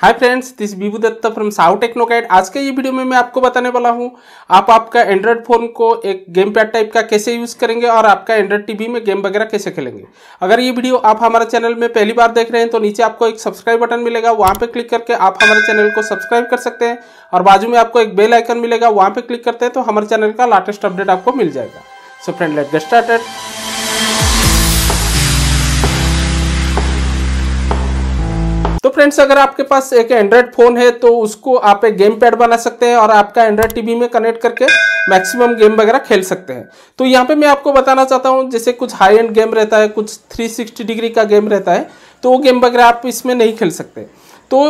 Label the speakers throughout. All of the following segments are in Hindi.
Speaker 1: hi friends this Bibu Dutt from साउ टेक्नोकैट आज के ये वीडियो में मैं आपको बताने वाला हूँ आप आपका एंड्रॉयड फोन को एक गेम पैड टाइप का कैसे यूज करेंगे और आपका एंड्रॉयड टीवी में गेम वगैरह कैसे खेलेंगे अगर ये वीडियो आप हमारे चैनल में पहली बार देख रहे हैं तो नीचे आपको एक सब्सक्राइब बटन मिलेगा वहाँ पर क्लिक करके आप हमारे चैनल को सब्सक्राइब कर सकते हैं और बाजू में आपको एक बेल आइकन मिलेगा वहाँ पर क्लिक करते हैं तो हमारे चैनल का लाटेस्ट अपडेट आपको मिल जाएगा so friend let get started तो फ्रेंड्स अगर आपके पास एक एंड्रॉयड फोन है तो उसको आप एक गेम पैड बना सकते हैं और आपका एंड्रॉयड टीवी में कनेक्ट करके मैक्सिमम गेम वगैरह खेल सकते हैं तो यहाँ पे मैं आपको बताना चाहता हूँ जैसे कुछ हाई एंड गेम रहता है कुछ 360 डिग्री का गेम रहता है तो वो गेम वगैरह आप इसमें नहीं खेल सकते तो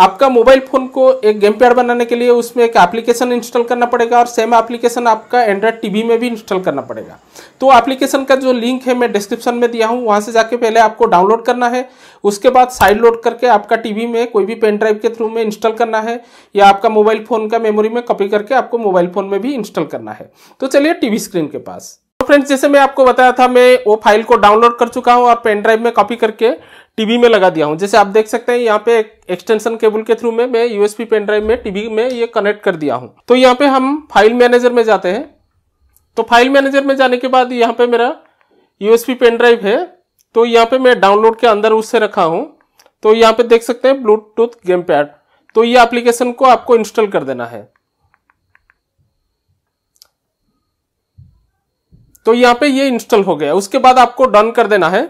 Speaker 1: आपका मोबाइल फ़ोन को एक गेम पैड बनाने के लिए उसमें एक एप्लीकेशन इंस्टॉल करना पड़ेगा और सेम एप्लीकेशन आपका एंड्रॉयड टीवी में भी इंस्टॉल करना पड़ेगा तो एप्लीकेशन का जो लिंक है मैं डिस्क्रिप्शन में दिया हूँ वहाँ से जाके पहले आपको डाउनलोड करना है उसके बाद साइड लोड करके आपका टीवी में कोई भी पेन ड्राइव के थ्रू में इंस्टॉल करना है या आपका मोबाइल फ़ोन का मेमोरी में कॉपी करके आपको मोबाइल फ़ोन में भी इंस्टॉल करना है तो चलिए टीवी स्क्रीन के पास फ्रेंड्स जैसे मैं आपको बताया था मैं वो फाइल को डाउनलोड कर चुका हूँ और पेन ड्राइव में कॉपी करके टीवी में लगा दिया हूँ जैसे आप देख सकते हैं यहाँ पे एक्सटेंशन केबल के थ्रू में मैं यूएसबी पेन ड्राइव में टीवी में ये कनेक्ट कर दिया हूँ तो यहाँ पे हम फाइल मैनेजर में जाते हैं तो फाइल मैनेजर में जाने के बाद यहाँ पे मेरा यूएसपी पेन ड्राइव है तो यहाँ पे मैं डाउनलोड के अंदर उससे रखा हूँ तो यहाँ पे देख सकते हैं ब्लूटूथ गेम पैड तो ये एप्लीकेशन को आपको इंस्टॉल कर देना है तो यहाँ पे ये इंस्टॉल हो गया उसके बाद आपको डन कर देना है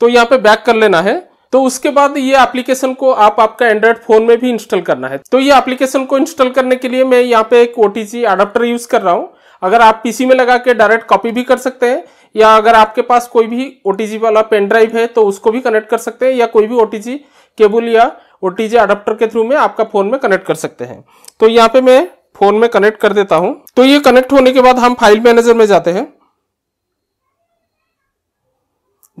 Speaker 1: तो यहाँ पे बैक कर लेना है तो उसके बाद ये एप्लीकेशन को आप आपका एंड्रॉइड फोन में भी इंस्टॉल करना है तो ये एप्लीकेशन को इंस्टॉल करने के लिए मैं यहाँ पे एक ओटीसी अडाप्टर यूज कर रहा हूँ अगर आप पीसी में लगा के डायरेक्ट कॉपी भी कर सकते हैं या अगर आपके पास कोई भी ओटीजी वाला पेन ड्राइव है तो उसको भी कनेक्ट कर सकते हैं या कोई भी ओटीजी केबल या ओटीजी अडाप्टर के थ्रू में आपका फोन में कनेक्ट कर सकते हैं तो यहाँ पे मैं फोन में कनेक्ट कर देता हूँ तो ये कनेक्ट होने के बाद हम फाइल मैनेजर में जाते हैं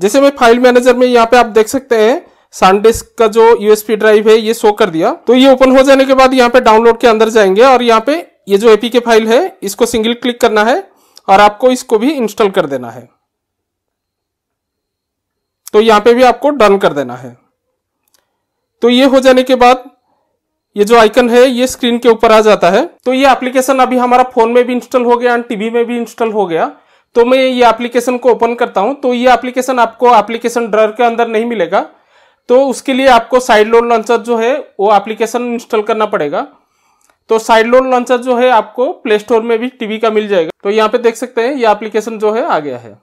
Speaker 1: जैसे मैं फाइल मैनेजर में यहाँ पे आप देख सकते हैं सनडिस्क का जो यूएसपी ड्राइव है ये शो कर दिया तो ये ओपन हो जाने के बाद यहाँ पे डाउनलोड के अंदर जाएंगे और यहाँ पे ये जो एपी के फाइल है इसको सिंगल क्लिक करना है और आपको इसको भी इंस्टॉल कर देना है तो यहाँ पे भी आपको डन कर देना है तो ये हो जाने के बाद ये जो आइकन है ये स्क्रीन के ऊपर आ जाता है तो ये एप्लीकेशन अभी हमारा फोन में भी इंस्टॉल हो गया एंड टीवी में भी इंस्टॉल हो गया तो मैं ये एप्लीकेशन को ओपन करता हूं तो ये एप्लीकेशन आपको एप्लीकेशन ड्रर के अंदर नहीं मिलेगा तो उसके लिए आपको साइड लोड लॉन्चर जो है वो एप्लीकेशन इंस्टॉल करना पड़ेगा तो साइड लोड लॉन्चर जो है आपको प्ले स्टोर में भी टीवी का मिल जाएगा तो यहाँ पे देख सकते हैं ये एप्लीकेशन जो है आ गया है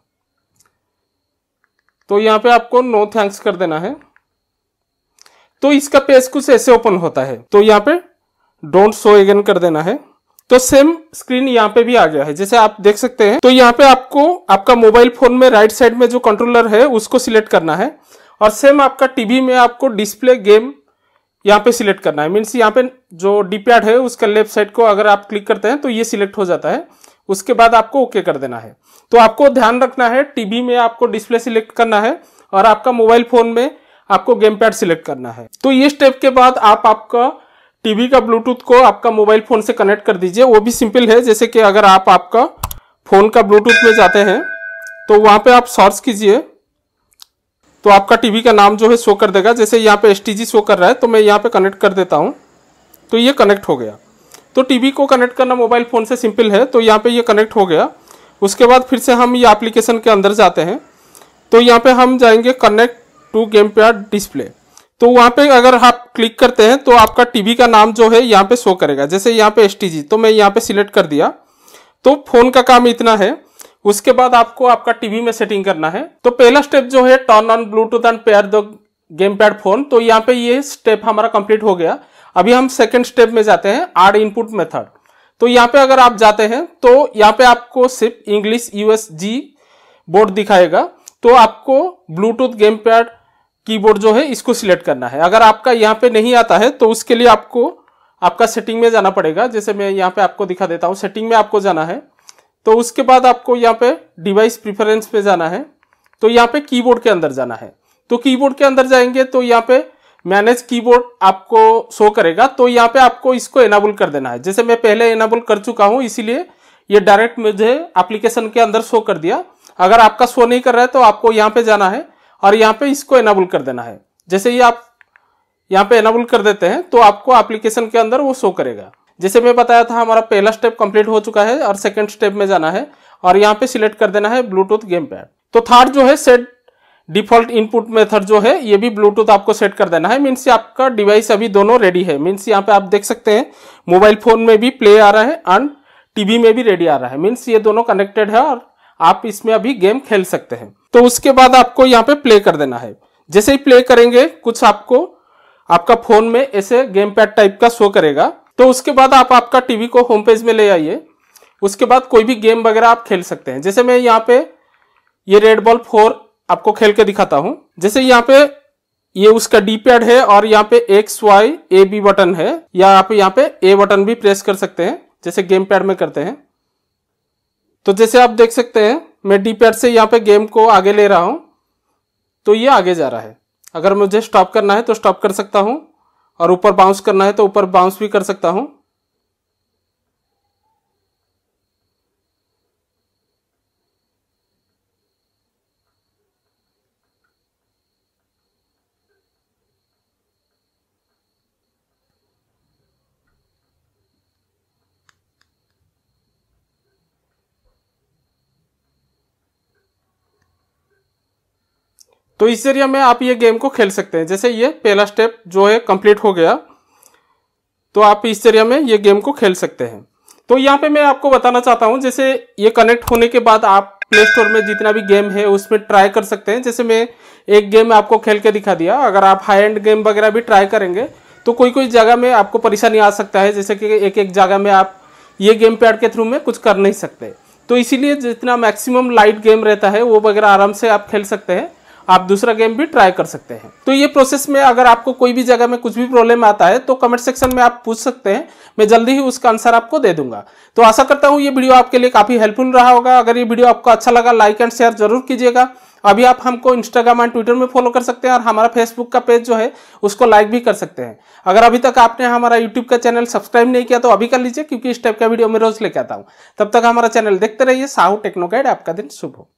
Speaker 1: तो यहाँ पे आपको नो थैंक्स कर देना है तो इसका पेज कुछ ऐसे ओपन होता है तो यहाँ पे डोंट शो अगेन कर देना है तो सेम स्क्रीन यहाँ पे भी आ गया है जैसे आप देख सकते हैं तो यहाँ पे आपको आपका मोबाइल फोन में राइट साइड में जो कंट्रोलर है उसको सिलेक्ट करना है और सेम आपका टीवी में आपको डिस्प्ले गेम यहाँ पे सिलेक्ट करना है मीन्स यहाँ पे जो डीपैड है उसका लेफ्ट साइड को अगर आप क्लिक करते हैं तो ये सिलेक्ट हो जाता है उसके बाद आपको ओके कर देना है तो आपको ध्यान रखना है टीवी में आपको डिस्प्ले सिलेक्ट करना है और आपका मोबाइल फोन में आपको गेम पैड सिलेक्ट करना है तो ये स्टेप के बाद आप आपका टीवी का ब्लूटूथ को आपका मोबाइल फ़ोन से कनेक्ट कर दीजिए वो भी सिंपल है जैसे कि अगर आप आपका फ़ोन का ब्लूटूथ में जाते हैं तो वहाँ पे आप सर्च कीजिए तो आपका टीवी का नाम जो है शो कर देगा जैसे यहाँ पे एस शो कर रहा है तो मैं यहाँ पे कनेक्ट कर देता हूँ तो ये कनेक्ट हो गया तो टीवी को कनेक्ट करना मोबाइल फ़ोन से सिंपल है तो यहाँ पे ये कनेक्ट हो गया उसके बाद फिर से हम ये एप्लीकेशन के अंदर जाते हैं तो यहाँ पे हम जाएंगे कनेक्ट टू गेम पे डिस्प्ले तो वहां पे अगर आप क्लिक करते हैं तो आपका टीवी का नाम जो है यहाँ पे शो करेगा जैसे यहाँ पे एस तो मैं यहाँ पे सिलेक्ट कर दिया तो फोन का काम इतना है उसके बाद आपको आपका टीवी में सेटिंग करना है तो पहला स्टेप जो है turn on Bluetooth and pair the gamepad phone तो यहाँ पे ये स्टेप हमारा कंप्लीट हो गया अभी हम सेकंड स्टेप में जाते हैं आर इनपुट मेथड तो यहाँ पे अगर आप जाते हैं तो यहाँ पे आपको सिर्फ इंग्लिश जी बोर्ड दिखाएगा तो आपको ब्लूटूथ गेम पैड कीबोर्ड जो है इसको सिलेक्ट करना है अगर आपका यहाँ पे नहीं आता है तो उसके लिए आपको आपका सेटिंग में जाना पड़ेगा जैसे मैं यहाँ पे आपको दिखा देता हूँ सेटिंग में आपको जाना है तो उसके बाद आपको यहाँ पे डिवाइस प्रिफरेंस पे जाना है तो यहाँ पे कीबोर्ड के अंदर जाना है तो कीबोर्ड के अंदर जाएंगे तो यहाँ पे मैनेज कीबोर्ड आपको शो करेगा तो यहाँ पे आपको इसको एनाबुल कर देना है जैसे मैं पहले एनाबुल कर चुका हूँ इसीलिए ये डायरेक्ट मुझे एप्लीकेशन के अंदर शो कर दिया अगर आपका शो नहीं कर रहा है तो आपको यहाँ पे जाना है और यहाँ पे इसको एनाबुल कर देना है जैसे ये आप यहाँ पे एनाबुल कर देते हैं तो आपको एप्लीकेशन के अंदर वो शो करेगा जैसे मैं बताया था हमारा पहला स्टेप कंप्लीट हो चुका है और सेकंड स्टेप में जाना है और यहाँ पे सिलेक्ट कर देना है ब्लूटूथ गेम पैड तो थर्ड जो है सेट डिफॉल्ट इनपुट मेथड जो है ये भी ब्लूटूथ आपको सेट कर देना है मीन्स आपका डिवाइस अभी दोनों रेडी है मीन्स यहाँ पे आप देख सकते हैं मोबाइल फोन में भी प्ले आ रहा है एंड टीवी में भी रेडी आ रहा है मीन्स ये दोनों कनेक्टेड है और आप इसमें अभी गेम खेल सकते हैं तो उसके बाद आपको यहाँ पे प्ले कर देना है जैसे ही प्ले करेंगे कुछ आपको आपका फोन में ऐसे गेम पैड टाइप का शो करेगा तो उसके बाद आप आपका टीवी को होम पेज में ले आइए उसके बाद कोई भी गेम वगैरह आप खेल सकते हैं जैसे मैं यहाँ पे ये रेड बॉल फोर आपको खेल के दिखाता हूँ जैसे यहाँ पे ये उसका डी पैड है और यहाँ पे X Y A B button है या आप यहाँ पे ए बटन भी प्रेस कर सकते हैं जैसे गेम पैड में करते हैं तो जैसे आप देख सकते हैं मैं डीपैड से यहाँ पे गेम को आगे ले रहा हूँ तो ये आगे जा रहा है अगर मुझे स्टॉप करना है तो स्टॉप कर सकता हूँ और ऊपर बाउंस करना है तो ऊपर बाउंस भी कर सकता हूँ तो इस जरिए में आप ये गेम को खेल सकते हैं जैसे ये पहला स्टेप जो है कंप्लीट हो गया तो आप इस जरिए में ये गेम को खेल सकते हैं तो यहाँ पे मैं आपको बताना चाहता हूँ जैसे ये कनेक्ट होने के बाद आप प्ले स्टोर में जितना भी गेम है उसमें ट्राई कर सकते हैं जैसे मैं एक गेम आपको खेल के दिखा दिया अगर आप हाई एंड गेम वगैरह भी ट्राई करेंगे तो कोई कोई जगह में आपको परेशानी आ सकता है जैसे कि एक एक जगह में आप ये गेम पैड के थ्रू में कुछ कर नहीं सकते तो इसीलिए जितना मैक्सिमम लाइट गेम रहता है वो वगैरह आराम से आप खेल सकते हैं आप दूसरा गेम भी ट्राई कर सकते हैं तो ये प्रोसेस में अगर आपको कोई भी जगह में कुछ भी प्रॉब्लम आता है तो कमेंट सेक्शन में आप पूछ सकते हैं मैं जल्दी ही उसका आंसर आपको दे दूंगा तो आशा करता हूँ ये वीडियो आपके लिए काफ़ी हेल्पफुल रहा होगा अगर ये वीडियो आपको अच्छा लगा लाइक एंड शेयर जरूर कीजिएगा अभी आप हमको इंस्टाग्राम एंड ट्विटर में फॉलो कर सकते हैं और हमारा फेसबुक का पेज जो है उसको लाइक भी कर सकते हैं अगर अभी तक आपने हमारा यूट्यूब का चैनल सब्सक्राइब नहीं किया तो अभी कर लीजिए क्योंकि इस टाइप का वीडियो मैं रोज लेके आता हूँ तब तक हमारा चैनल देखते रहिए साहू गाइड आपका दिन शुभ हो